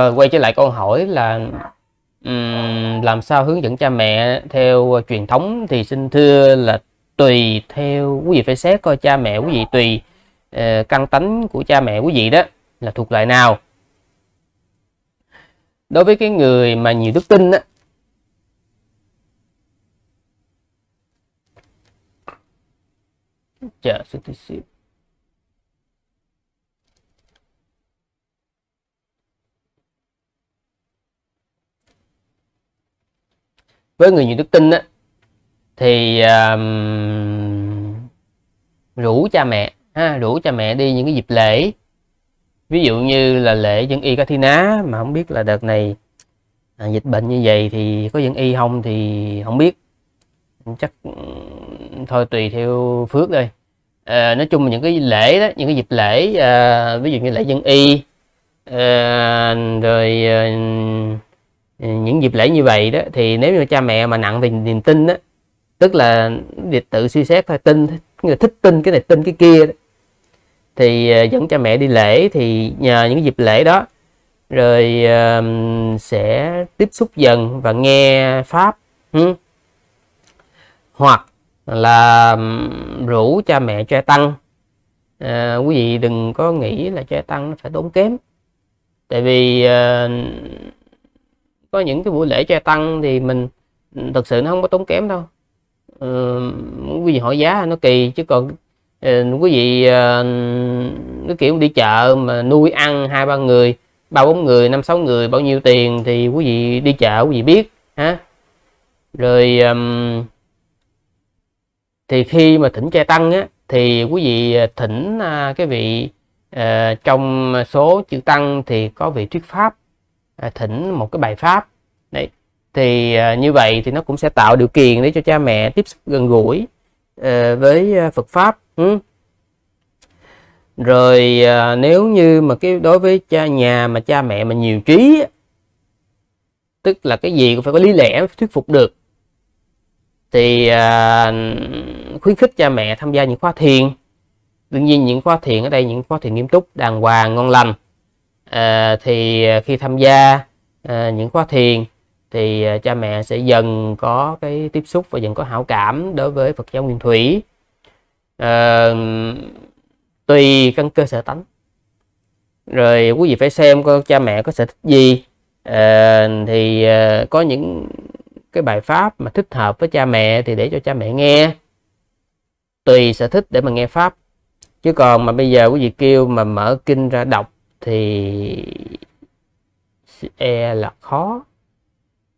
rồi quay trở lại câu hỏi là um, làm sao hướng dẫn cha mẹ theo ờ, truyền thống thì xin thưa là tùy theo quý vị phải xét coi cha mẹ quý vị tùy uh, căn tánh của cha mẹ quý vị đó là thuộc loại nào đối với cái người mà nhiều đức tin á chờ xin tí xíu với người nhiều đức tin á thì um, rủ cha mẹ ha, rủ cha mẹ đi những cái dịp lễ ví dụ như là lễ dân y ná mà không biết là đợt này à, dịch bệnh như vậy thì có dân y không thì không biết chắc thôi tùy theo phước đây à, ờ, nói chung những cái lễ đó những cái dịp lễ à, ví dụ như lễ dân y à, rồi à, những dịp lễ như vậy đó thì nếu như cha mẹ mà nặng về niềm tin đó, tức là việc tự suy xét thôi tin người thích tin cái này tin cái kia đó. thì ờ, dẫn cha mẹ đi lễ thì nhờ những dịp lễ đó rồi uh, sẽ tiếp xúc dần và nghe pháp ừ. hoặc là rủ cha mẹ cho tăng à, quý vị đừng có nghĩ là cho tăng nó phải tốn kém tại vì uh, có những cái buổi lễ trai tăng thì mình ừ, thật sự nó không có tốn kém đâu ừ, quý vị hỏi giá nó kỳ chứ còn ờ, quý vị ờ, cái kiểu đi chợ mà nuôi ăn hai ba người ba bốn người năm sáu người bao nhiêu tiền thì quý vị đi chợ quý vị biết ha rồi thì khi mà thỉnh trai tăng á thì quý vị thỉnh à, cái vị trong số chữ tăng thì có vị thuyết pháp À, thỉnh một cái bài pháp đấy thì à, như vậy thì nó cũng sẽ tạo điều kiện để cho cha mẹ tiếp xúc gần gũi à, với Phật pháp ừ. rồi nếu như mà cái đối với cha nhà mà cha mẹ mà nhiều trí tức là cái gì cũng phải có lý lẽ thuyết phục được thì khuyến khích cha mẹ tham gia những khóa thiền đương nhiên những khóa thiền ở đây những khóa thiền nghiêm túc đàng hoàng ngon lành à, thì à, khi tham gia à, những khóa thiền thì à, cha mẹ sẽ dần có cái tiếp xúc và dần có hảo cảm đối với Phật giáo Nguyên Thủy à, tùy căn cơ sở tánh rồi quý vị phải xem có cha mẹ có sở thích gì à, thì à, có những cái bài pháp mà thích hợp với cha mẹ thì để cho cha mẹ nghe tùy sở thích để mà nghe pháp chứ còn mà bây giờ quý vị kêu mà mở kinh ra đọc thì e là khó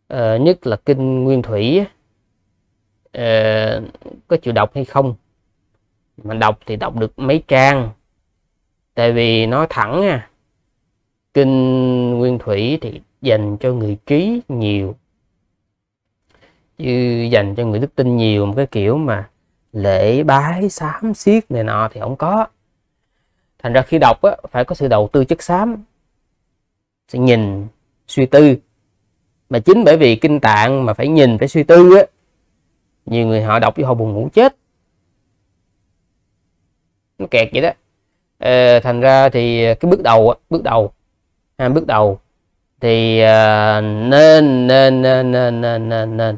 à, nhất là kinh nguyên thủy à, có chịu đọc hay không mà đọc thì đọc được mấy trang tại vì nó thẳng à, kinh nguyên thủy thì dành cho người trí nhiều chứ dành cho người đức tin nhiều một cái kiểu mà lễ bái sám xiết này nọ thì không có thành ra khi đọc á, phải có sự đầu tư chất xám sự nhìn suy tư mà chính bởi vì kinh tạng mà phải nhìn phải suy tư á nhiều người họ đọc với họ buồn ngủ chết nó kẹt vậy đó à, thành ra thì cái bước đầu á bước đầu à, bước đầu thì à, nên nên nên nên nên nên, nên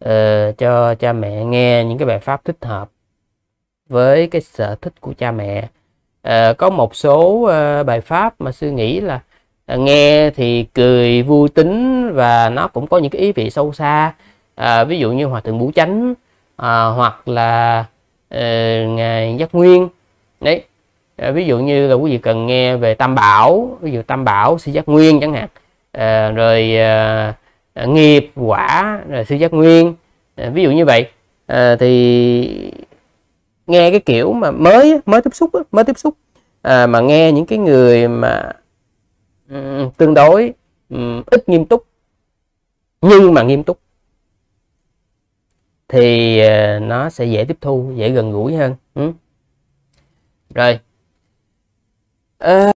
à, cho cha mẹ nghe những cái bài pháp thích hợp với cái sở thích của cha mẹ Ờ, có một số ờ, bài pháp mà sư nghĩ là ờ, nghe thì cười vui tính và nó cũng có những cái ý vị sâu xa uh, ví dụ như hòa thượng bủ chánh uh, hoặc là uh, ngài giác nguyên đấy uh, ví dụ như là quý vị cần nghe về tam bảo ví dụ tam bảo sư giác nguyên chẳng hạn uh, rồi uh, nghiệp quả rồi sư giác nguyên uh, ví dụ như vậy uh, thì nghe cái kiểu mà mới mới tiếp xúc mới tiếp xúc à, mà nghe những cái người mà tương đối ít nghiêm túc nhưng mà nghiêm túc thì à, nó sẽ dễ tiếp thu dễ gần gũi hơn ừ. rồi à...